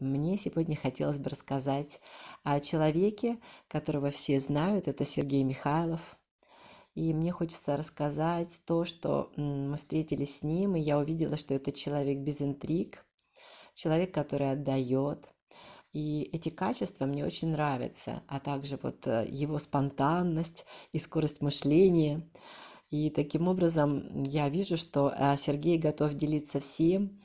Мне сегодня хотелось бы рассказать о человеке, которого все знают, это Сергей Михайлов. И мне хочется рассказать то, что мы встретились с ним, и я увидела, что это человек без интриг, человек, который отдает. И эти качества мне очень нравятся, а также вот э, его спонтанность и скорость мышления. И таким образом я вижу, что э, Сергей готов делиться всем,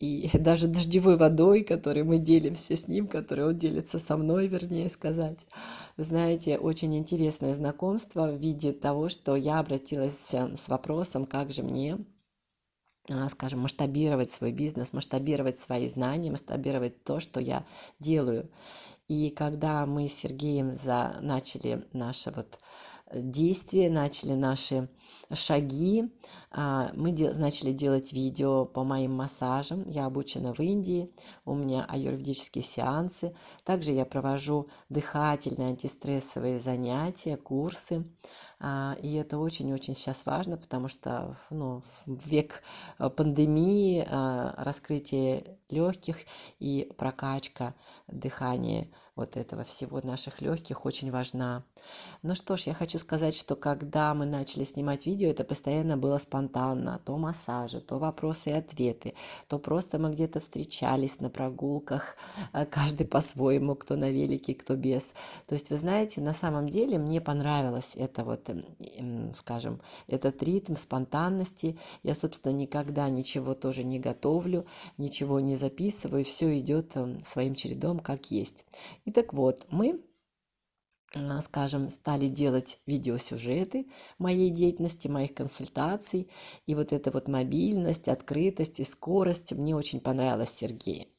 и даже дождевой водой, которой мы делимся с ним, которой он делится со мной, вернее сказать. Вы знаете, очень интересное знакомство в виде того, что я обратилась эм, с вопросом, как же мне а, скажем, масштабировать свой бизнес, масштабировать свои знания, масштабировать то, что я делаю. И когда мы с Сергеем за... начали наше вот действия, начали наши шаги. А, мы начали делать видео по моим массажам. Я обучена в Индии, у меня аюрведические сеансы. Также я провожу дыхательные антистрессовые занятия, курсы. А, и это очень-очень сейчас важно, потому что ну, в век э, пандемии э, раскрытие легких и прокачка дыхания вот этого всего наших легких очень важна. Ну что ж, я хочу сказать, что когда мы начали снимать видео, это постоянно было спонтанно. То массажи, то вопросы и ответы, то просто мы где-то встречались на прогулках, э, каждый по-своему, кто на велике, кто без. То есть, вы знаете, на самом деле мне понравилось это вот, эм, эм, скажем, этот ритм спонтанности. Я, собственно, никогда ничего тоже не готовлю, ничего не записываю, все идет эм, своим чередом, как есть. И так вот, мы Э, скажем, стали делать видеосюжеты моей деятельности, моих консультаций. И вот эта вот мобильность, открытость и скорость мне очень понравилась Сергей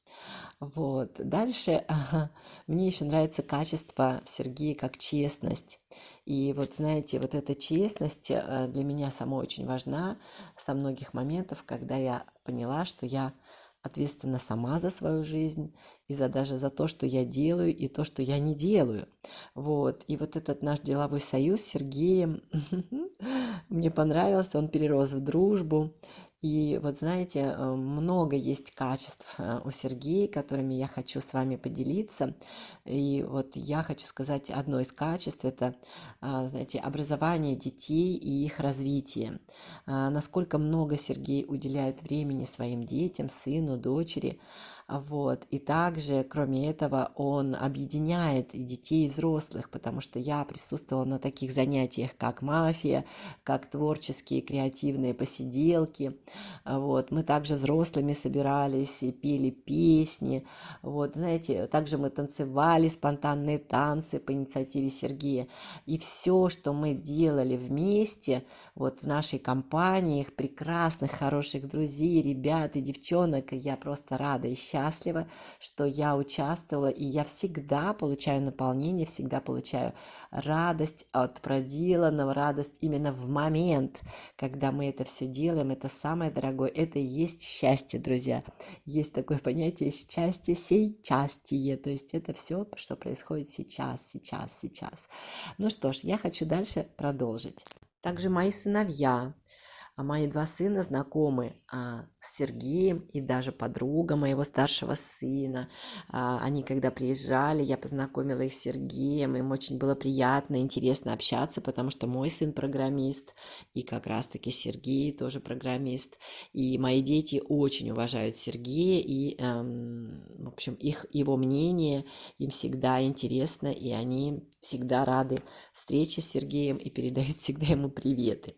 Вот. Дальше мне еще нравится качество Сергея как честность. И вот, знаете, вот эта честность э, для меня самой очень важна со многих моментов, когда я поняла, что я ответственна сама за свою жизнь и за даже за то, что я делаю и то, что я не делаю. Вот. И вот этот наш деловой союз с Сергеем мне понравился, он перерос в дружбу. И вот знаете, э, много есть качеств э, у Сергея, которыми я хочу с вами поделиться. И вот я хочу сказать, одно из качеств – это, а, знаете, образование детей и их развитие. А, насколько много Сергей уделяет времени своим детям, сыну, дочери. Вот. И также, кроме этого, он объединяет и детей, и взрослых, потому что я присутствовала на таких занятиях, как мафия, как творческие креативные посиделки – а вот. Мы также взрослыми собирались и пели песни. Вот. Знаете, также мы танцевали спонтанные танцы по инициативе Сергея. И все, что мы делали вместе, вот в нашей компании, их прекрасных, хороших друзей, ребят и девчонок, я просто рада и счастлива, что я участвовала, и я всегда получаю наполнение, всегда получаю радость от проделанного, радость именно в момент, когда мы это все делаем, это самое самое дорогое – это и есть счастье, друзья. Есть такое понятие счастье частие, то есть это все, что происходит сейчас, сейчас, сейчас. Ну что ж, я хочу дальше продолжить. Также мои сыновья, а мои два сына знакомы а, с Сергеем и даже подруга моего старшего сына. А, они когда приезжали, я познакомила их с Сергеем, им очень было приятно, интересно общаться, потому что мой сын программист, и как раз-таки Сергей тоже программист. И мои дети очень уважают Сергея, и, эм, в общем, их, его мнение им всегда интересно, и они всегда рады встрече с Сергеем и передают всегда ему приветы.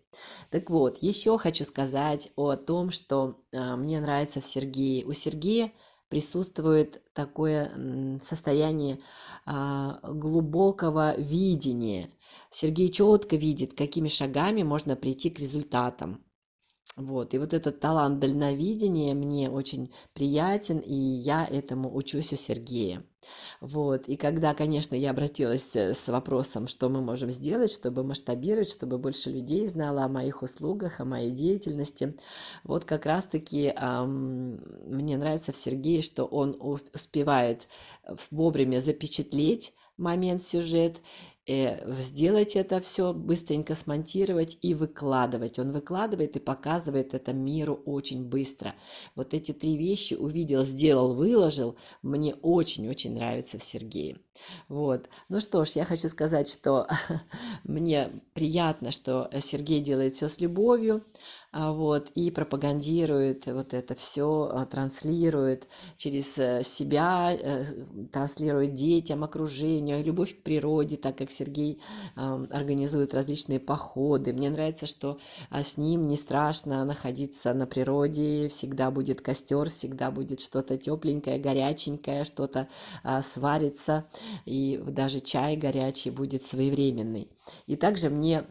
Так вот, еще хочу сказать о том, что а, мне нравится в Сергее. У Сергея присутствует такое состояние а, глубокого видения. Сергей четко видит, какими шагами можно прийти к результатам вот и вот этот талант дальновидения мне очень приятен и я этому учусь у сергея вот и когда конечно я обратилась э, с вопросом что мы можем сделать чтобы масштабировать чтобы больше людей знало о моих услугах о моей деятельности вот как раз таки эм, мне нравится в сергее что он успевает э, вовремя запечатлеть момент сюжет Э, сделать это все, быстренько смонтировать и выкладывать. Он выкладывает и показывает это миру очень быстро. Вот эти три вещи увидел, сделал, выложил, мне очень-очень нравится в Сергее. Вот. Ну что ж, я хочу сказать, что мне приятно, что Сергей делает все с любовью. А, вот, и пропагандирует вот это все, а, транслирует через э, себя, э, транслирует детям, окружению, любовь к природе, так как Сергей организует различные походы. Мне нравится, что а, с ним не страшно находиться на природе, всегда будет костер, всегда будет что-то тепленькое, горяченькое, что-то сварится, и даже чай горячий будет своевременный. И также мне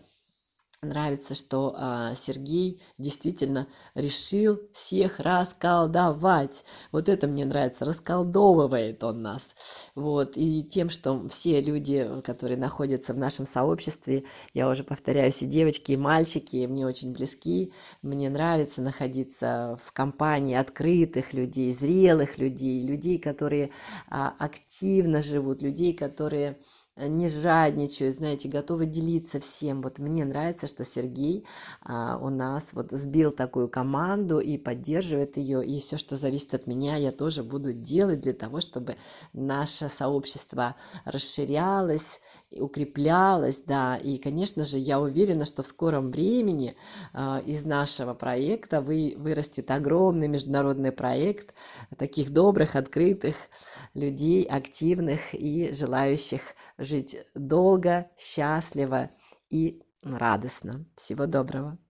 нравится что а, сергей действительно решил всех расколдовать вот это мне нравится расколдовывает он нас вот и тем что все люди которые находятся в нашем сообществе я уже повторяюсь и девочки и мальчики мне очень близки мне нравится находиться в компании открытых людей зрелых людей людей которые а, активно живут людей которые Э, не жадничают, знаете, готовы делиться всем. Вот мне нравится, что Сергей а, у нас вот сбил такую команду и поддерживает ее, и все, что зависит от меня, я тоже буду делать для того, чтобы наше сообщество расширялось укреплялась, да, и, конечно же, я уверена, что в скором времени э, из нашего проекта вы, вырастет огромный международный проект таких добрых, открытых людей, активных и желающих жить долго, счастливо и радостно. Всего доброго!